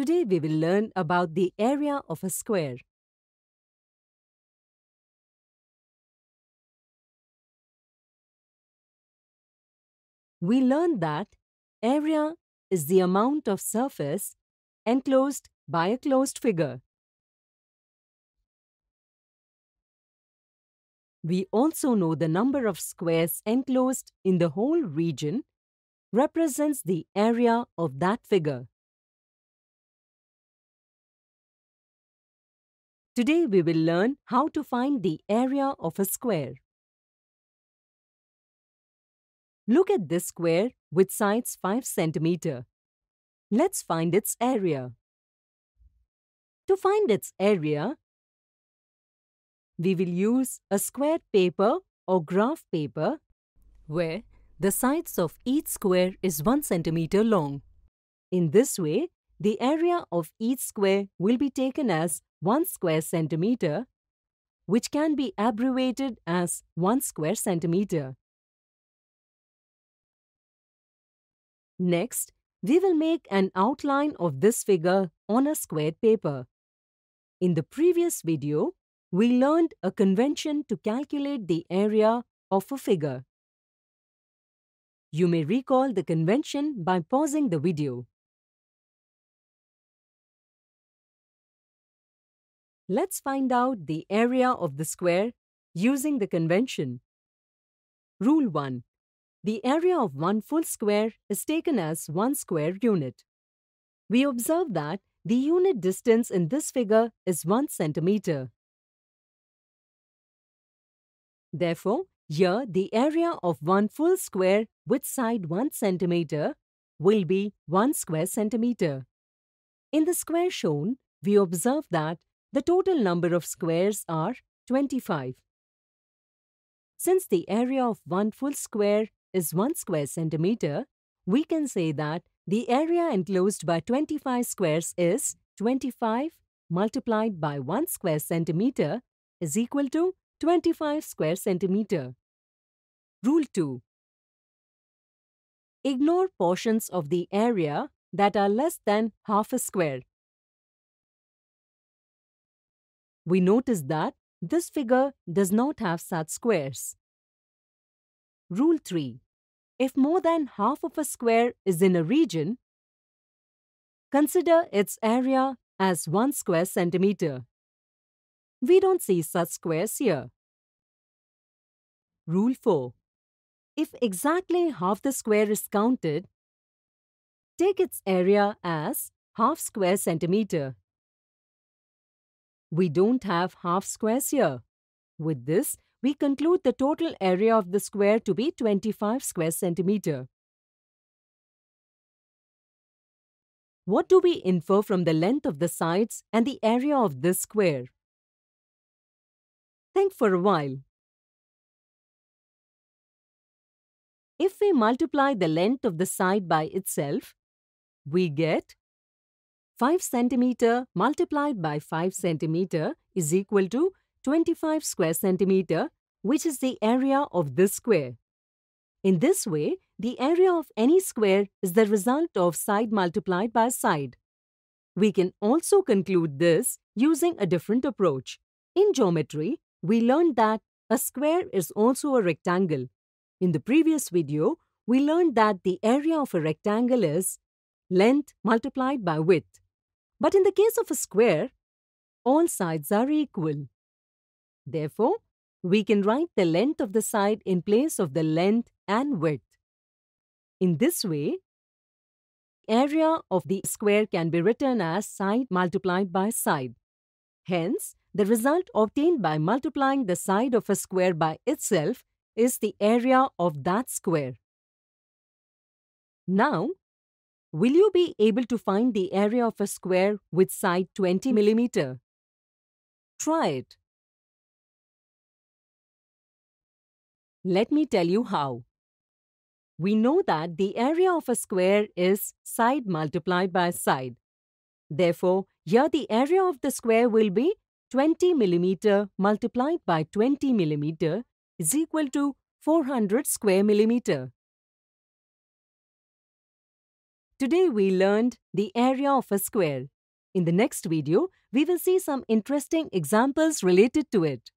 Today we will learn about the area of a square. We learned that area is the amount of surface enclosed by a closed figure. We also know the number of squares enclosed in the whole region represents the area of that figure. Today we will learn how to find the area of a square. Look at this square with sides 5 cm. Let's find its area. To find its area, we will use a square paper or graph paper where the sides of each square is 1 cm long. In this way, the area of each square will be taken as 1 square centimeter, which can be abbreviated as 1 square centimeter. Next, we will make an outline of this figure on a squared paper. In the previous video, we learned a convention to calculate the area of a figure. You may recall the convention by pausing the video. Let's find out the area of the square using the convention. Rule 1. The area of one full square is taken as one square unit. We observe that the unit distance in this figure is 1 centimeter. Therefore, here the area of one full square with side 1 centimeter will be 1 square centimeter. In the square shown, we observe that the total number of squares are 25. Since the area of one full square is 1 square centimeter, we can say that the area enclosed by 25 squares is 25 multiplied by 1 square centimeter is equal to 25 square centimeter. Rule 2. Ignore portions of the area that are less than half a square. We notice that this figure does not have such squares. Rule 3. If more than half of a square is in a region, consider its area as 1 square centimeter. We don't see such squares here. Rule 4. If exactly half the square is counted, take its area as half square centimeter. We don't have half squares here. With this, we conclude the total area of the square to be 25 square centimeter. What do we infer from the length of the sides and the area of this square? Think for a while. If we multiply the length of the side by itself, we get 5 centimeter multiplied by 5 centimeter is equal to 25 square centimeter, which is the area of this square. In this way, the area of any square is the result of side multiplied by side. We can also conclude this using a different approach. In geometry, we learned that a square is also a rectangle. In the previous video, we learned that the area of a rectangle is length multiplied by width. But in the case of a square, all sides are equal. Therefore, we can write the length of the side in place of the length and width. In this way, area of the square can be written as side multiplied by side. Hence, the result obtained by multiplying the side of a square by itself is the area of that square. Now, will you be able to find the area of a square with side 20 mm? Try it. Let me tell you how. We know that the area of a square is side multiplied by side. Therefore, here the area of the square will be 20 mm multiplied by 20 mm is equal to 400 square millimeter. Today we learned the area of a square. In the next video, we will see some interesting examples related to it.